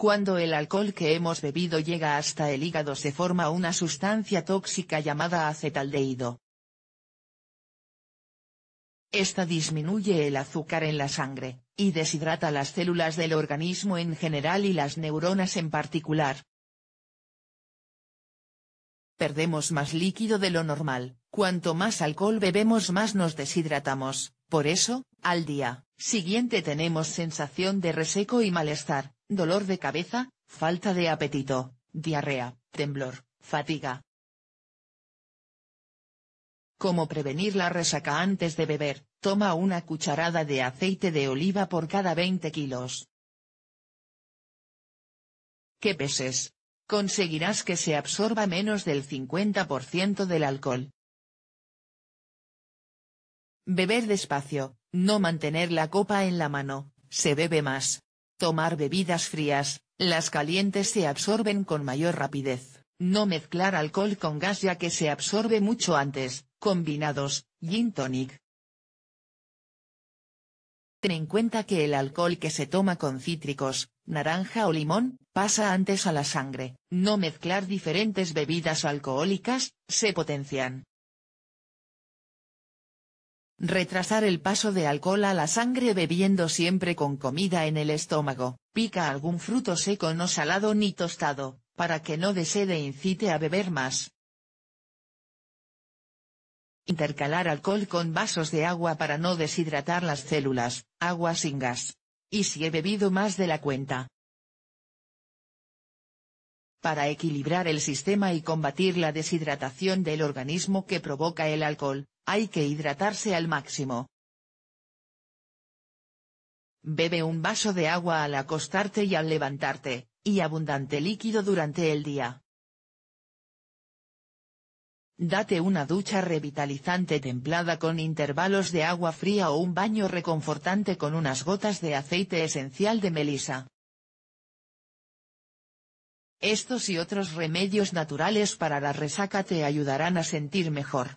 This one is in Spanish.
Cuando el alcohol que hemos bebido llega hasta el hígado se forma una sustancia tóxica llamada acetaldehído. Esta disminuye el azúcar en la sangre, y deshidrata las células del organismo en general y las neuronas en particular. Perdemos más líquido de lo normal, cuanto más alcohol bebemos más nos deshidratamos, por eso, al día siguiente tenemos sensación de reseco y malestar, dolor de cabeza, falta de apetito, diarrea, temblor, fatiga. ¿Cómo prevenir la resaca antes de beber? Toma una cucharada de aceite de oliva por cada 20 kilos. ¿Qué peses? Conseguirás que se absorba menos del 50% del alcohol. Beber despacio, no mantener la copa en la mano, se bebe más. Tomar bebidas frías, las calientes se absorben con mayor rapidez. No mezclar alcohol con gas ya que se absorbe mucho antes. Combinados, gin tonic. Ten en cuenta que el alcohol que se toma con cítricos, naranja o limón, pasa antes a la sangre. No mezclar diferentes bebidas alcohólicas, se potencian. Retrasar el paso de alcohol a la sangre bebiendo siempre con comida en el estómago, pica algún fruto seco no salado ni tostado, para que no desee e incite a beber más. Intercalar alcohol con vasos de agua para no deshidratar las células, agua sin gas. Y si he bebido más de la cuenta. Para equilibrar el sistema y combatir la deshidratación del organismo que provoca el alcohol, hay que hidratarse al máximo. Bebe un vaso de agua al acostarte y al levantarte, y abundante líquido durante el día. Date una ducha revitalizante templada con intervalos de agua fría o un baño reconfortante con unas gotas de aceite esencial de melisa. Estos y otros remedios naturales para la resaca te ayudarán a sentir mejor.